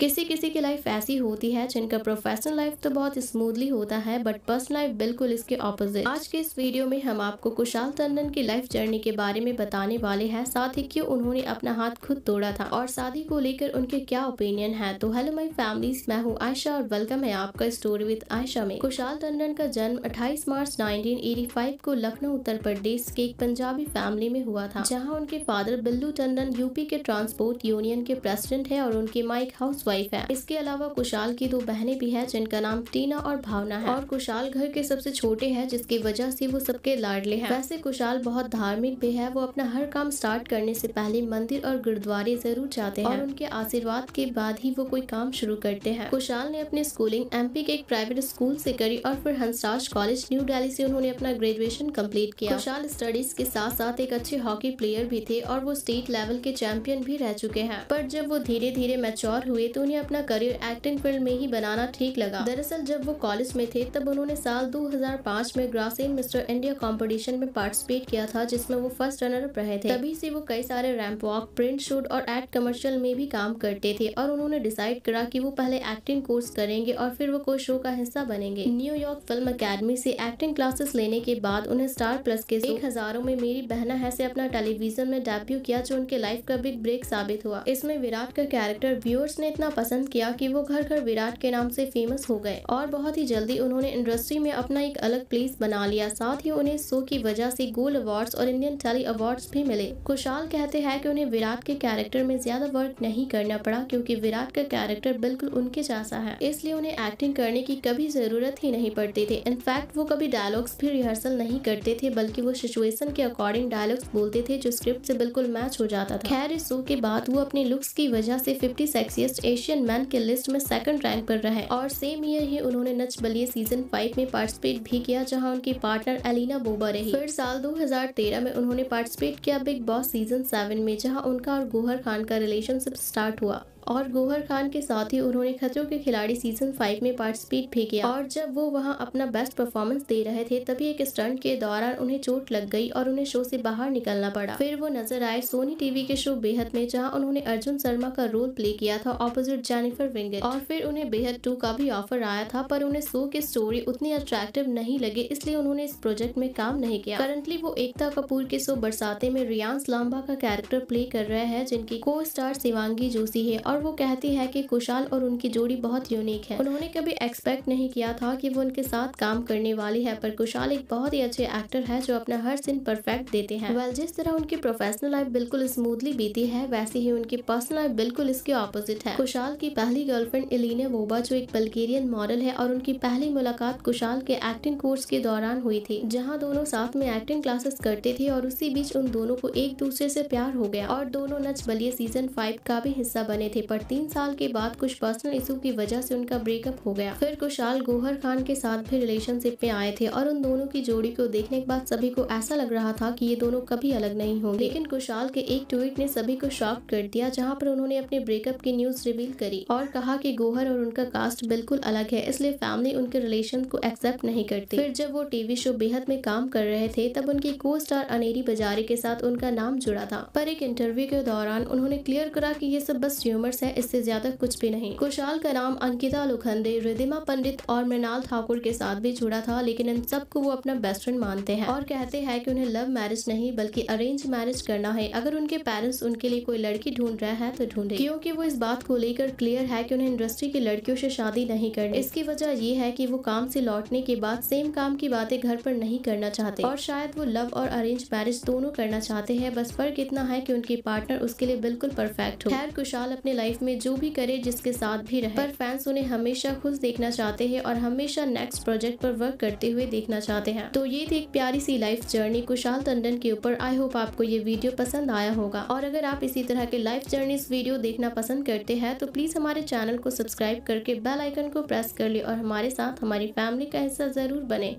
किसी किसी की लाइफ ऐसी होती है जिनका प्रोफेशनल लाइफ तो बहुत स्मूथली होता है बट पर्सनल लाइफ बिल्कुल इसके ऑपोजिट आज के इस वीडियो में हम आपको कुशाल टंडन की लाइफ जर्नी के बारे में बताने वाले हैं साथ ही क्यों उन्होंने अपना हाथ खुद तोड़ा था और शादी को लेकर उनके क्या ओपिनियन है तो हेलो माई फैमिली मैं हूँ आयशा और वेलकम है आपका स्टोरी विद आयशा में कुशाल टंडन का जन्म अट्ठाईस मार्च नाइनटीन को लखनऊ उत्तर प्रदेश के एक पंजाबी फैमिली में हुआ था जहाँ उनके फादर बिल्लू टंडन यूपी के ट्रांसपोर्ट यूनियन के प्रेसिडेंट है और उनकी माइक हाउस वाइफ है इसके अलावा कुशाल की दो बहनें भी हैं जिनका नाम टीना और भावना है और कुशाल घर के सबसे छोटे हैं जिसकी वजह से वो सबके लाडले हैं वैसे कुशाल बहुत धार्मिक भी है वो अपना हर काम स्टार्ट करने से पहले मंदिर और गुरुद्वारे जरूर जाते हैं और उनके आशीर्वाद के बाद ही वो कोई काम शुरू करते हैं कुशाल ने अपनी स्कूलिंग एम के एक प्राइवेट स्कूल ऐसी करी और फिर हंसराज कॉलेज न्यू डेली ऐसी उन्होंने अपना ग्रेजुएशन कम्प्लीट किया कुशाल स्टडीज के साथ साथ एक अच्छे हॉकी प्लेयर भी थे और वो स्टेट लेवल के चैंपियन भी रह चुके हैं पर जब वो धीरे धीरे मैच्योर हुए तो उन्हें अपना करियर एक्टिंग फील्ड में ही बनाना ठीक लगा दरअसल जब वो कॉलेज में थे तब उन्होंने साल 2005 में ग्रासीन मिस्टर इंडिया कंपटीशन में पार्टिसिपेट किया था जिसमें वो फर्स्ट रनर अप रहे थे तभी से वो कई सारे रैम्प वॉक प्रिंट शूट और एक्ट कमर्शियल में भी काम करते थे और उन्होंने डिसाइड करा की वो पहले एक्टिंग कोर्स करेंगे और फिर वो कोई शो का हिस्सा बनेंगे न्यूयॉर्क फिल्म अकेडमी से एक्टिंग क्लासेस लेने के बाद उन्हें स्टार प्लस के एक हजारों में मेरी बहना है से अपना टेलीविजन में डेब्यू किया जो उनके लाइफ का बिग ब्रेक साबित हुआ इसमें विराट का कैरेक्टर व्यूअर्स ने इतना इतना पसंद किया कि वो घर घर विराट के नाम से फेमस हो गए और बहुत ही जल्दी उन्होंने इंडस्ट्री में अपना एक अलग प्लेस बना लिया साथ ही उन्हें शो की वजह से गोल्ड अवार्ड्स और इंडियन टेली अवार्ड्स भी मिले खुशाल कहते हैं कि उन्हें विराट के कैरेक्टर में ज्यादा वर्क नहीं करना पड़ा क्योंकि विराट का कैरेक्टर बिल्कुल उनके जैसा है इसलिए उन्हें एक्टिंग करने की कभी जरूरत ही नहीं पड़ती थी इनफैक्ट वो कभी डायलॉग्स भी रिहर्सल नहीं करते थे बल्कि वो सिचुएशन के अकॉर्डिंग डायलॉग्स बोलते थे जो स्क्रिप्ट से बिल्कुल मैच हो जाता था खैर इस शो के बाद वो अपने लुक्स की वजह से फिफ्टी सेक्सियस्ट एशियन मैन के लिस्ट में सेकंड रैंक पर रहे और सेम ईयर ही उन्होंने नच बलिए सीजन फाइव में पार्टिसिपेट भी किया जहाँ उनकी पार्टनर एलिना बोबा रही फिर साल 2013 में उन्होंने पार्टिसिपेट किया बिग बॉस सीजन सेवन में जहाँ उनका और गोहर खान का रिलेशनशिप स्टार्ट हुआ और गोहर खान के साथ ही उन्होंने खतरों के खिलाड़ी सीजन फाइव में पार्टिसिपेट भी किया और जब वो वहाँ अपना बेस्ट परफॉर्मेंस दे रहे थे तभी एक स्टंट के दौरान उन्हें चोट लग गई और उन्हें शो से बाहर निकलना पड़ा फिर वो नजर आए सोनी टीवी के शो बेहद में जहाँ उन्होंने अर्जुन शर्मा का रोल प्ले किया था ऑपोजिट जेनिफर विंग और फिर उन्हें बेहद टू का भी ऑफर आया था पर उन्हें शो की स्टोरी उतनी अट्रैक्टिव नहीं लगे इसलिए उन्होंने इस प्रोजेक्ट में काम नहीं किया करंटली वो एकता कपूर के शो बरसाते में रियांस लांबा का कैरेक्टर प्ले कर रहे हैं जिनकी को स्टार शिवांगी जोशी है और और वो कहती है कि कुशाल और उनकी जोड़ी बहुत यूनिक है उन्होंने कभी एक्सपेक्ट नहीं किया था कि वो उनके साथ काम करने वाली है पर कुशाल एक बहुत ही अच्छे एक्टर है जो अपना हर सीन परफेक्ट देते हैं वेल जिस तरह उनकी प्रोफेशनल लाइफ बिल्कुल स्मूथली बीती है वैसे ही उनकी पर्सनल लाइफ बिल्कुल इसके ऑपोजिट है कुशाल की पहली गर्लफ्रेंड इलिना वोबा जो एक बल्गेरियन मॉडल है और उनकी पहली मुलाकात कुशाल के एक्टिंग कोर्स के दौरान हुई थी जहाँ दोनों साथ में एक्टिंग क्लासेस करते थे और उसी बीच उन दोनों को एक दूसरे से प्यार हो गया और दोनों नच बलिए सीजन फाइव का भी हिस्सा बने थे पर तीन साल के बाद कुछ पर्सनल इशू की वजह से उनका ब्रेकअप हो गया फिर कुशाल गोहर खान के साथ भी रिलेशनशिप में आए थे और उन दोनों की जोड़ी को देखने के बाद सभी को ऐसा लग रहा था की ये दोनों कभी अलग नहीं होंगे लेकिन कुशाल के एक ट्वीट ने सभी को शॉक कर दिया जहाँ पर उन्होंने अपने ब्रेकअप की न्यूज रिवील करी और कहा की गोहर और उनका कास्ट बिल्कुल अलग है इसलिए फैमिली उनके रिलेशन को एक्सेप्ट नहीं करती फिर जब वो टीवी शो बेहद में काम कर रहे थे तब उनकी को स्टार अनेरी बजारे के साथ उनका नाम जुड़ा था पर एक इंटरव्यू के दौरान उन्होंने क्लियर करा की ये सब बस ह्यूमर बस है इससे ज्यादा कुछ भी नहीं कुशाल का नाम अंकिता लोखंडे रिदिमा पंडित और मृणाल ठाकुर के साथ भी जुड़ा था लेकिन इन सबको वो अपना बेस्ट फ्रेंड मानते हैं और कहते हैं कि उन्हें लव मैरिज नहीं बल्कि अरेंज मैरिज करना है अगर उनके पेरेंट्स उनके लिए कोई लड़की ढूंढ रहा है तो ढूंढे क्योंकि वो इस बात को लेकर क्लियर है कि उन्हें इंडस्ट्री की लड़कियों से शादी नहीं करनी इसकी वजह ये है कि वो काम से लौटने के बाद सेम काम की बातें घर पर नहीं करना चाहते और शायद वो लव और अरेंज मैरिज दोनों करना चाहते हैं बस फर्क इतना है कि उनके पार्टनर उसके लिए बिल्कुल परफेक्ट हो खैर कुशाल अपने लाइफ में जो भी करे जिसके साथ भी रहे पर फैंस उन्हें हमेशा खुश देखना चाहते हैं और हमेशा नेक्स्ट प्रोजेक्ट पर वर्क करते हुए देखना चाहते हैं तो ये थी एक प्यारी सी लाइफ जर्नी कुशाल टंडन के ऊपर आई होप आपको ये वीडियो पसंद आया होगा और अगर आप इसी तरह के लाइफ जर्नी वीडियो देखना पसंद करते हैं तो प्लीज हमारे चैनल को सब्सक्राइब करके बेल आइकन को प्रेस कर ले और हमारे साथ हमारी फैमिली का हिस्सा जरूर बने